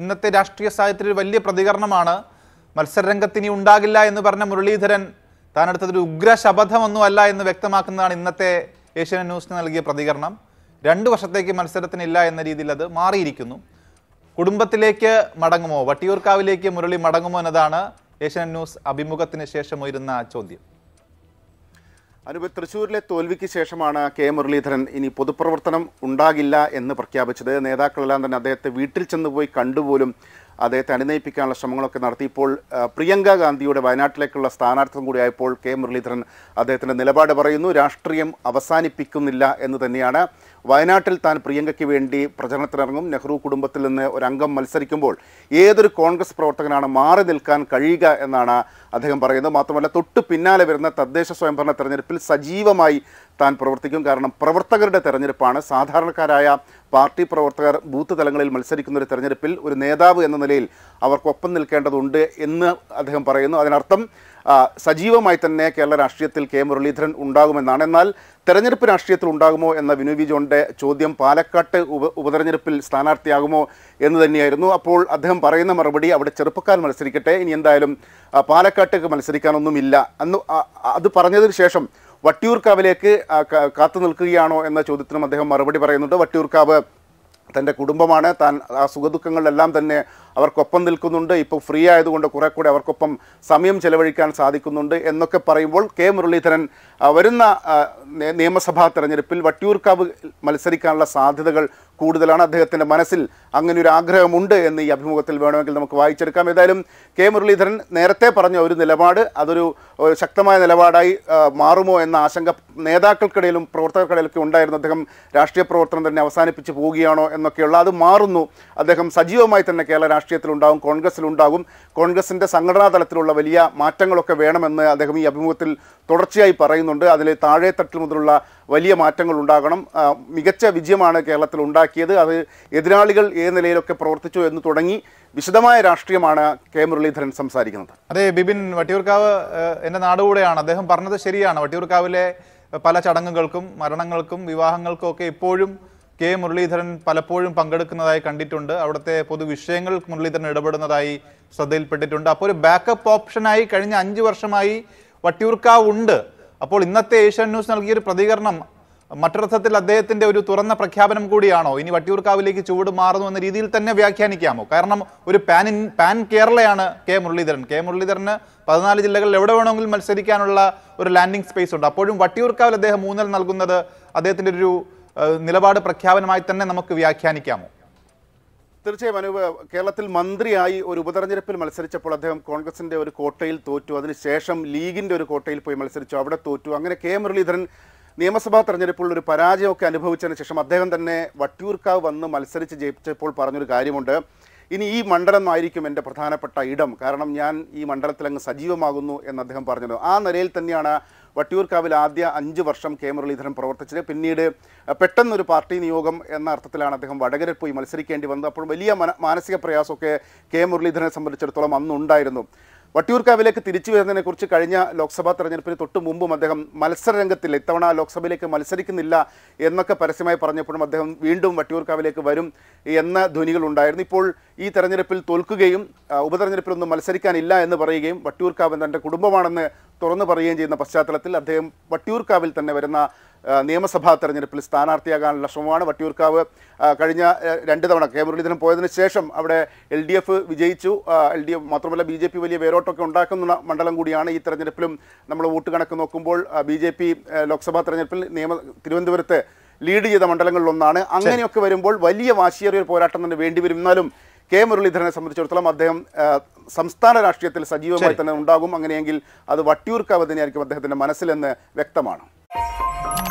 ഇന്നത്തെ രാഷ്ട്രീയ സാഹചര്യത്തിൽ വലിയ പ്രതികരണമാണ് മത്സരരംഗത്തിനി ഉണ്ടാകില്ല എന്ന് പറഞ്ഞ മുരളീധരൻ താൻ എടുത്തതൊരു ഉഗ്ര ശപഥമൊന്നും അല്ല എന്ന് വ്യക്തമാക്കുന്നതാണ് ഇന്നത്തെ ഏഷ്യൻ ന്യൂസിന് നൽകിയ പ്രതികരണം രണ്ട് വർഷത്തേക്ക് മത്സരത്തിനില്ല എന്ന രീതിയിൽ അത് മാറിയിരിക്കുന്നു കുടുംബത്തിലേക്ക് മടങ്ങുമോ വട്ടിയൂർക്കാവിലേക്ക് മുരളി മടങ്ങുമോ എന്നതാണ് ഏഷ്യൻ ന്യൂസ് അഭിമുഖത്തിന് ശേഷം ഉയരുന്ന ചോദ്യം അനുപ തൃശ്ശൂരിലെ തോൽവിക്ക് ശേഷമാണ് കെ മുരളീധരൻ ഇനി പൊതുപ്രവർത്തനം ഉണ്ടാകില്ല എന്ന് പ്രഖ്യാപിച്ചത് നേതാക്കളെല്ലാം തന്നെ അദ്ദേഹത്തെ വീട്ടിൽ ചെന്ന് പോയി കണ്ടുപോലും അദ്ദേഹത്തെ അനുനയിപ്പിക്കാനുള്ള ശ്രമങ്ങളൊക്കെ നടത്തി ഇപ്പോൾ പ്രിയങ്ക ഗാന്ധിയുടെ വയനാട്ടിലേക്കുള്ള സ്ഥാനാർത്ഥം കൂടിയായപ്പോൾ കെ മുരളീധരൻ അദ്ദേഹത്തിൻ്റെ നിലപാട് പറയുന്നു രാഷ്ട്രീയം അവസാനിപ്പിക്കുന്നില്ല എന്ന് തന്നെയാണ് വയനാട്ടിൽ താൻ പ്രിയങ്കയ്ക്ക് വേണ്ടി പ്രചരണത്തിനിറങ്ങും നെഹ്റു കുടുംബത്തിൽ നിന്ന് ഒരംഗം മത്സരിക്കുമ്പോൾ ഏതൊരു കോൺഗ്രസ് പ്രവർത്തകനാണ് മാറി നിൽക്കാൻ കഴിയുക എന്നാണ് അദ്ദേഹം പറയുന്നത് മാത്രമല്ല തൊട്ട് പിന്നാലെ വരുന്ന തദ്ദേശ സ്വയംഭരണ തെരഞ്ഞെടുപ്പിൽ സജീവമായി താൻ പ്രവർത്തിക്കും കാരണം പ്രവർത്തകരുടെ തെരഞ്ഞെടുപ്പാണ് സാധാരണക്കാരായ പാർട്ടി പ്രവർത്തകർ ബൂത്ത് തലങ്ങളിൽ മത്സരിക്കുന്ന ഒരു തെരഞ്ഞെടുപ്പിൽ ഒരു നേതാവ് എന്ന നിലയിൽ അവർക്കൊപ്പം നിൽക്കേണ്ടതുണ്ട് എന്ന് അദ്ദേഹം പറയുന്നു അതിനർത്ഥം സജീവമായി തന്നെ കേരള രാഷ്ട്രീയത്തിൽ കെ മുരളീധരൻ ഉണ്ടാകുമെന്നാണ് എന്നാൽ തെരഞ്ഞെടുപ്പ് രാഷ്ട്രീയത്തിൽ ഉണ്ടാകുമോ എന്ന വിനു വിജോണിൻ്റെ ചോദ്യം പാലക്കാട്ട് ഉപ ഉപതെരഞ്ഞെടുപ്പിൽ സ്ഥാനാർത്ഥിയാകുമോ എന്ന് തന്നെയായിരുന്നു അപ്പോൾ അദ്ദേഹം പറയുന്ന മറുപടി അവിടെ ചെറുപ്പക്കാർ മത്സരിക്കട്ടെ ഇനി എന്തായാലും പാലക്കാട്ടേക്ക് മത്സരിക്കാനൊന്നുമില്ല അന്ന് അത് പറഞ്ഞതിന് ശേഷം വട്ടിയൂർക്കാവിലേക്ക് കാത്തു നിൽക്കുകയാണോ എന്ന ചോദ്യത്തിനും അദ്ദേഹം മറുപടി പറയുന്നുണ്ട് വട്ടിയൂർക്കാവ് തൻ്റെ കുടുംബമാണ് താൻ ആ സുഖദുഃഖങ്ങളിലെല്ലാം തന്നെ അവർക്കൊപ്പം നിൽക്കുന്നുണ്ട് ഇപ്പോൾ ഫ്രീ ആയതുകൊണ്ട് കുറെ കൂടെ അവർക്കൊപ്പം സമയം ചെലവഴിക്കാൻ സാധിക്കുന്നുണ്ട് എന്നൊക്കെ പറയുമ്പോൾ കെ മുരളീധരൻ വരുന്ന നിയമസഭാ തെരഞ്ഞെടുപ്പിൽ വട്ടിയൂർക്കാവ് മത്സരിക്കാനുള്ള സാധ്യതകൾ കൂടുതലാണ് അദ്ദേഹത്തിൻ്റെ മനസ്സിൽ അങ്ങനെ ഒരു ആഗ്രഹമുണ്ട് എന്ന് ഈ അഭിമുഖത്തിൽ വേണമെങ്കിൽ നമുക്ക് വായിച്ചെടുക്കാം ഏതായാലും കെ മുരളീധരൻ നേരത്തെ പറഞ്ഞ ഒരു നിലപാട് അതൊരു ശക്തമായ നിലപാടായി മാറുമോ എന്ന ആശങ്ക നേതാക്കൾക്കിടയിലും പ്രവർത്തകർക്കിടയിലൊക്കെ ഉണ്ടായിരുന്നു അദ്ദേഹം രാഷ്ട്രീയ പ്രവർത്തനം തന്നെ അവസാനിപ്പിച്ച് പോവുകയാണോ എന്നൊക്കെയുള്ള അത് മാറുന്നു അദ്ദേഹം സജീവമായി തന്നെ കേരള രാഷ്ട്രീയത്തിലുണ്ടാകും കോൺഗ്രസ്സിലുണ്ടാകും കോൺഗ്രസിൻ്റെ സംഘടനാ തലത്തിലുള്ള വലിയ മാറ്റങ്ങളൊക്കെ വേണമെന്ന് അദ്ദേഹം ഈ അഭിമുഖത്തിൽ തുടർച്ചയായി പറയുന്നുണ്ട് അതിൽ താഴെത്തട്ടിൽ തൊണ്ണൂറ്റി മുതലുള്ള വലിയ മാറ്റങ്ങൾ ഉണ്ടാകണം മികച്ച വിജയമാണ് കേരളത്തിൽ ഉണ്ടാക്കിയത് അത് എതിരാളികൾ ഏത് നിലയിലൊക്കെ പ്രവർത്തിച്ചു എന്ന് തുടങ്ങി വിശദമായ രാഷ്ട്രീയമാണ് കെ മുരളീധരൻ സംസാരിക്കുന്നത് അതെ ബിബിൻ വട്ടിയൂർക്കാവ് എൻ്റെ നാടുകൂടെയാണ് അദ്ദേഹം പറഞ്ഞത് ശരിയാണ് വട്ടിയൂർക്കാവിലെ പല ചടങ്ങുകൾക്കും മരണങ്ങൾക്കും വിവാഹങ്ങൾക്കും ഒക്കെ ഇപ്പോഴും കെ മുരളീധരൻ പലപ്പോഴും പങ്കെടുക്കുന്നതായി കണ്ടിട്ടുണ്ട് അവിടുത്തെ പൊതുവിഷയങ്ങൾ മുരളീധരൻ ഇടപെടുന്നതായി ശ്രദ്ധയിൽപ്പെട്ടിട്ടുണ്ട് അപ്പോൾ ഒരു ബാക്കപ്പ് ഓപ്ഷനായി കഴിഞ്ഞ അഞ്ച് വർഷമായി വട്ടിയൂർക്കാവ് ഉണ്ട് അപ്പോൾ ഇന്നത്തെ ഏഷ്യൻ ന്യൂസ് നൽകിയൊരു പ്രതികരണം മറ്റൊരർത്ഥത്തിൽ അദ്ദേഹത്തിന്റെ ഒരു തുറന്ന പ്രഖ്യാപനം കൂടിയാണോ ഇനി വട്ടിയൂർക്കാവിലേക്ക് ചൂട് മാറുന്നു എന്ന രീതിയിൽ തന്നെ വ്യാഖ്യാനിക്കാമോ കാരണം ഒരു പാൻ ഇൻ പാൻ കേരളയാണ് കെ മുരളീധരൻ കെ മുരളീധരന് പതിനാല് ജില്ലകളിൽ എവിടെ വേണമെങ്കിലും മത്സരിക്കാനുള്ള ഒരു ലാൻഡിംഗ് സ്പേസ് ഉണ്ട് അപ്പോഴും വട്ടിയൂർക്കാവിൽ അദ്ദേഹം മൂന്നൽ നൽകുന്നത് അദ്ദേഹത്തിന്റെ ഒരു നിലപാട് പ്രഖ്യാപനമായി തന്നെ നമുക്ക് വ്യാഖ്യാനിക്കാമോ തീർച്ചയായും അനൂപ് കേരളത്തിൽ മന്ത്രിയായി ഒരു ഉപതെരഞ്ഞെടുപ്പിൽ മത്സരിച്ചപ്പോൾ അദ്ദേഹം കോൺഗ്രസിന്റെ ഒരു കോട്ടയിൽ തോറ്റു അതിനുശേഷം ലീഗിന്റെ ഒരു കോട്ടയിൽ പോയി മത്സരിച്ചു അവിടെ തോറ്റു അങ്ങനെ കെ മുരളീധരൻ നിയമസഭാ തെരഞ്ഞെടുപ്പിൽ ഒരു പരാജയമൊക്കെ അനുഭവിച്ചതിന് ശേഷം അദ്ദേഹം തന്നെ വട്ടിയൂർക്കാവ് വന്ന് മത്സരിച്ച് ജയിച്ചപ്പോൾ പറഞ്ഞൊരു കാര്യമുണ്ട് ഇനി ഈ മണ്ഡലമായിരിക്കും എൻ്റെ പ്രധാനപ്പെട്ട ഇടം കാരണം ഞാൻ ഈ മണ്ഡലത്തിൽ അങ്ങ് സജീവമാകുന്നു എന്ന് അദ്ദേഹം പറഞ്ഞത് ആ നിലയിൽ തന്നെയാണ് വട്ടിയൂർക്കാവിൽ ആദ്യ അഞ്ച് വർഷം കെ മുരളീധരൻ പ്രവർത്തിച്ചത് പിന്നീട് പെട്ടെന്നൊരു പാർട്ടി നിയോഗം എന്ന അർത്ഥത്തിലാണ് അദ്ദേഹം വടകരയിൽ പോയി മത്സരിക്കേണ്ടി വന്നത് അപ്പോൾ വലിയ മാനസിക പ്രയാസമൊക്കെ കെ മുരളീധരനെ സംബന്ധിച്ചിടത്തോളം അന്നുണ്ടായിരുന്നു വട്ടിയൂർക്കാവിലേക്ക് തിരിച്ചു വരുന്നതിനെക്കുറിച്ച് കഴിഞ്ഞ ലോക്സഭാ തെരഞ്ഞെടുപ്പിന് തൊട്ട് മുമ്പും അദ്ദേഹം മത്സരരംഗത്തിൽ ഇത്തവണ ലോക്സഭയിലേക്ക് മത്സരിക്കുന്നില്ല എന്നൊക്കെ പരസ്യമായി പറഞ്ഞപ്പോഴും അദ്ദേഹം വീണ്ടും വട്ടിയൂർക്കാവിലേക്ക് വരും എന്ന ധ്വനികളുണ്ടായിരുന്നു ഇപ്പോൾ ഈ തെരഞ്ഞെടുപ്പിൽ തോൽക്കുകയും ഉപതെരഞ്ഞെടുപ്പിലൊന്നും മത്സരിക്കാനില്ല എന്ന് പറയുകയും വട്ടിയൂർക്കാവ് തൻ്റെ കുടുംബമാണെന്ന് തുറന്നു പറയുകയും ചെയ്യുന്ന പശ്ചാത്തലത്തിൽ അദ്ദേഹം വട്ടിയൂർക്കാവിൽ തന്നെ വരുന്ന നിയമസഭാ തെരഞ്ഞെടുപ്പിൽ സ്ഥാനാർത്ഥിയാകാനുള്ള ശ്രമമാണ് വട്ടിയൂർക്കാവ് കഴിഞ്ഞ രണ്ട് തവണ കെ മുരളീധരൻ പോയതിന് ശേഷം അവിടെ എൽ ഡി എഫ് വിജയിച്ചു എൽ ഡി എഫ് മാത്രമല്ല ബി ജെ പി വലിയ വേരോട്ടമൊക്കെ ഉണ്ടാക്കുന്ന മണ്ഡലം കൂടിയാണ് ഈ തെരഞ്ഞെടുപ്പിലും നമ്മൾ വോട്ട് കണക്ക് നോക്കുമ്പോൾ ബി ജെ പി ലോക്സഭാ തെരഞ്ഞെടുപ്പിൽ നിയമ തിരുവനന്തപുരത്ത് ലീഡ് ചെയ്ത മണ്ഡലങ്ങളിലൊന്നാണ് അങ്ങനെയൊക്കെ വരുമ്പോൾ വലിയ വാശിയേറിയ പോരാട്ടം തന്നെ വേണ്ടിവരും എന്നാലും കെ മുരളീധരനെ സംബന്ധിച്ചിടത്തോളം അദ്ദേഹം സംസ്ഥാന രാഷ്ട്രീയത്തിൽ സജീവമായി തന്നെ ഉണ്ടാകും അങ്ങനെയെങ്കിൽ അത് വട്ടിയൂർക്കാവ് തന്നെയായിരിക്കും അദ്ദേഹത്തിൻ്റെ മനസ്സിലെന്ന് വ്യക്തമാണ്